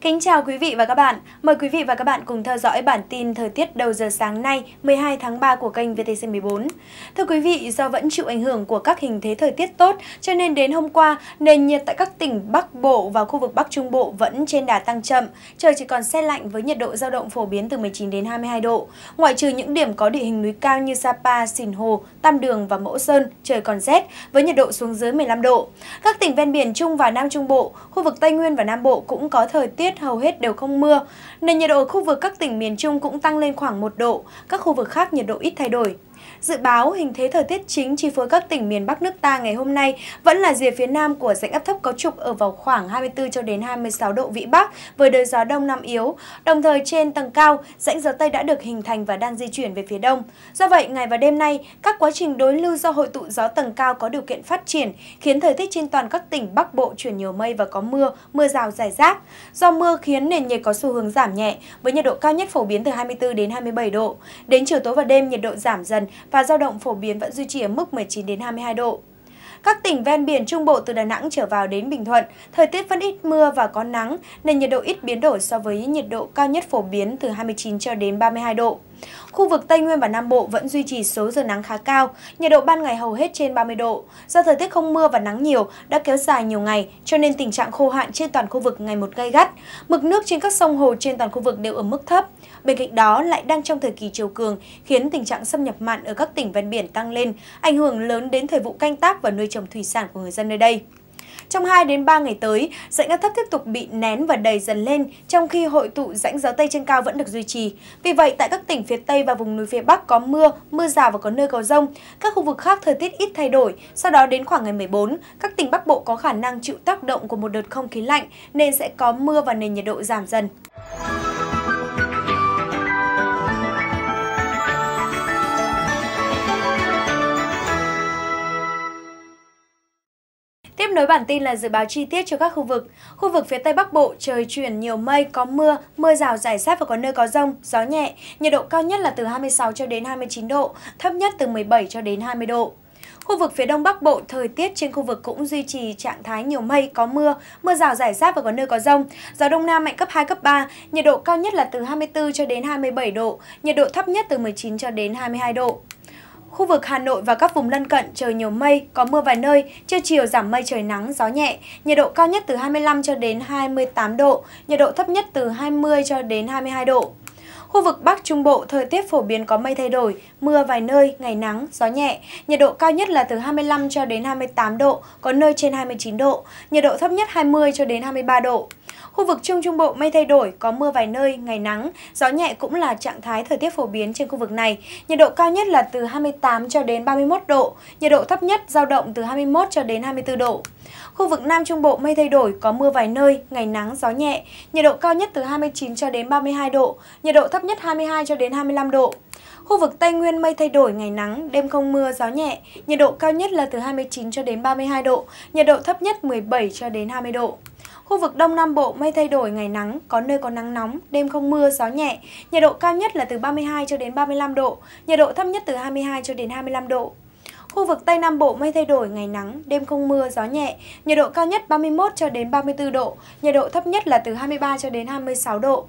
Kính chào quý vị và các bạn. Mời quý vị và các bạn cùng theo dõi bản tin thời tiết đầu giờ sáng nay 12 tháng 3 của kênh VTC14. Thưa quý vị, do vẫn chịu ảnh hưởng của các hình thế thời tiết tốt, cho nên đến hôm qua, nền nhiệt tại các tỉnh Bắc Bộ và khu vực Bắc Trung Bộ vẫn trên đà tăng chậm. Trời chỉ còn xe lạnh với nhiệt độ dao động phổ biến từ 19 đến 22 độ. Ngoại trừ những điểm có địa hình núi cao như Sapa, Sìn Hồ, Tam Đường và Mẫu Sơn, trời còn rét với nhiệt độ xuống dưới 15 độ. Các tỉnh ven biển Trung và Nam Trung Bộ, khu vực Tây Nguyên và Nam Bộ cũng có thời tiết tiết hầu hết đều không mưa. nên nhiệt độ ở khu vực các tỉnh miền Trung cũng tăng lên khoảng 1 độ, các khu vực khác nhiệt độ ít thay đổi. Dự báo hình thế thời tiết chính chi phối các tỉnh miền Bắc nước ta ngày hôm nay vẫn là rìa phía nam của rãnh áp thấp có trục ở vào khoảng 24 cho đến 26 độ vĩ Bắc với đời gió đông nam yếu. Đồng thời trên tầng cao, rãnh gió Tây đã được hình thành và đang di chuyển về phía đông. Do vậy, ngày và đêm nay, các quá trình đối lưu do hội tụ gió tầng cao có điều kiện phát triển, khiến thời tiết trên toàn các tỉnh Bắc Bộ chuyển nhiều mây và có mưa, mưa rào rải rác. Do mưa khiến nền nhiệt có xu hướng giảm nhẹ, với nhiệt độ cao nhất phổ biến từ 24 đến 27 độ. Đến chiều tối và đêm, nhiệt độ giảm dần và giao động phổ biến vẫn duy trì ở mức 19 đến 22 độ. Các tỉnh ven biển Trung Bộ từ Đà Nẵng trở vào đến Bình Thuận, thời tiết vẫn ít mưa và có nắng, nên nhiệt độ ít biến đổi so với nhiệt độ cao nhất phổ biến từ 29 cho đến 32 độ. Khu vực Tây Nguyên và Nam Bộ vẫn duy trì số giờ nắng khá cao, nhiệt độ ban ngày hầu hết trên 30 độ. Do thời tiết không mưa và nắng nhiều đã kéo dài nhiều ngày, cho nên tình trạng khô hạn trên toàn khu vực ngày một gay gắt. Mực nước trên các sông hồ trên toàn khu vực đều ở mức thấp bên cạnh đó lại đang trong thời kỳ chiều cường khiến tình trạng xâm nhập mặn ở các tỉnh ven biển tăng lên, ảnh hưởng lớn đến thời vụ canh tác và nuôi trồng thủy sản của người dân nơi đây. Trong 2 đến 3 ngày tới, dãy áp thấp tiếp tục bị nén và đầy dần lên, trong khi hội tụ rãnh gió Tây trên cao vẫn được duy trì. Vì vậy, tại các tỉnh phía Tây và vùng núi phía Bắc có mưa, mưa rào và có nơi có rông. Các khu vực khác thời tiết ít thay đổi. Sau đó đến khoảng ngày 14, các tỉnh Bắc Bộ có khả năng chịu tác động của một đợt không khí lạnh nên sẽ có mưa và nền nhiệt độ giảm dần. Tiếp nối bản tin là dự báo chi tiết cho các khu vực. Khu vực phía Tây Bắc Bộ trời chuyển nhiều mây, có mưa, mưa rào rải rác và có nơi có rông, gió nhẹ. Nhiệt độ cao nhất là từ 26 cho đến 29 độ, thấp nhất từ 17 cho đến 20 độ. Khu vực phía Đông Bắc Bộ, thời tiết trên khu vực cũng duy trì trạng thái nhiều mây, có mưa, mưa rào rải rác và có nơi có rông. Gió Đông Nam mạnh cấp 2, cấp 3, nhiệt độ cao nhất là từ 24 cho đến 27 độ, nhiệt độ thấp nhất từ 19 cho đến 22 độ. Khu vực Hà Nội và các vùng lân cận trời nhiều mây, có mưa vài nơi, trưa chiều giảm mây trời nắng, gió nhẹ, nhiệt độ cao nhất từ 25 cho đến 28 độ, nhiệt độ thấp nhất từ 20 cho đến 22 độ. Khu vực Bắc Trung Bộ thời tiết phổ biến có mây thay đổi, mưa vài nơi, ngày nắng, gió nhẹ, nhiệt độ cao nhất là từ 25 cho đến 28 độ, có nơi trên 29 độ, nhiệt độ thấp nhất 20 cho đến 23 độ. Khu vực Trung Trung Bộ mây thay đổi, có mưa vài nơi, ngày nắng, gió nhẹ cũng là trạng thái thời tiết phổ biến trên khu vực này. Nhiệt độ cao nhất là từ 28 cho đến 31 độ, nhiệt độ thấp nhất dao động từ 21 cho đến 24 độ. Khu vực Nam Trung Bộ mây thay đổi, có mưa vài nơi, ngày nắng, gió nhẹ, nhiệt độ cao nhất từ 29 cho đến 32 độ, nhiệt độ thấp nhất 22 cho đến 25 độ. Khu vực Tây Nguyên mây thay đổi, ngày nắng, đêm không mưa, gió nhẹ, nhiệt độ cao nhất là từ 29 cho đến 32 độ, nhiệt độ thấp nhất 17 cho đến 20 độ. Khu vực Đông Nam Bộ mây thay đổi ngày nắng, có nơi có nắng nóng, đêm không mưa, gió nhẹ. Nhiệt độ cao nhất là từ 32 cho đến 35 độ, nhiệt độ thấp nhất từ 22 cho đến 25 độ. Khu vực Tây Nam Bộ mây thay đổi, ngày nắng, đêm không mưa, gió nhẹ, nhiệt độ cao nhất 31 cho đến 34 độ, nhiệt độ thấp nhất là từ 23 cho đến 26 độ.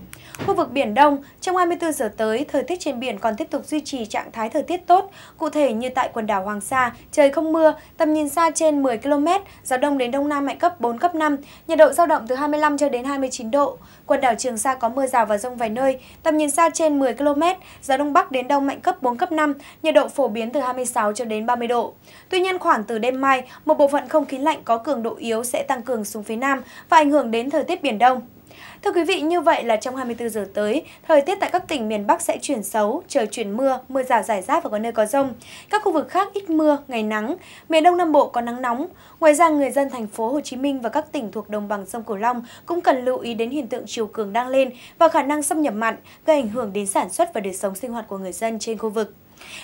Khu vực Biển Đông, trong 24 giờ tới, thời tiết trên biển còn tiếp tục duy trì trạng thái thời tiết tốt, cụ thể như tại quần đảo Hoàng Sa, trời không mưa, tầm nhìn xa trên 10 km, gió đông đến đông nam mạnh cấp 4, cấp 5, nhiệt độ dao động từ 25 cho đến 29 độ. Quần đảo Trường Sa có mưa rào và rông vài nơi, tầm nhìn xa trên 10 km, gió đông bắc đến đông mạnh cấp 4, cấp 5, nhiệt độ phổ biến từ 26 cho đến 30 độ độ. Tuy nhiên khoảng từ đêm mai, một bộ phận không khí lạnh có cường độ yếu sẽ tăng cường xuống phía Nam và ảnh hưởng đến thời tiết Biển Đông. Thưa quý vị, như vậy là trong 24 giờ tới, thời tiết tại các tỉnh miền Bắc sẽ chuyển xấu, trời chuyển mưa, mưa rào rải rác và có nơi có rông. Các khu vực khác ít mưa, ngày nắng, miền Đông Nam Bộ có nắng nóng. Ngoài ra, người dân thành phố Hồ Chí Minh và các tỉnh thuộc đồng bằng sông Cửu Long cũng cần lưu ý đến hiện tượng chiều cường đang lên và khả năng xâm nhập mặn gây ảnh hưởng đến sản xuất và đời sống sinh hoạt của người dân trên khu vực.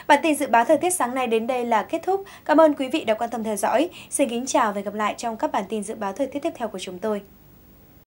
Bản tin dự báo thời tiết sáng nay đến đây là kết thúc. Cảm ơn quý vị đã quan tâm theo dõi. Xin kính chào và hẹn gặp lại trong các bản tin dự báo thời tiết tiếp theo của chúng tôi.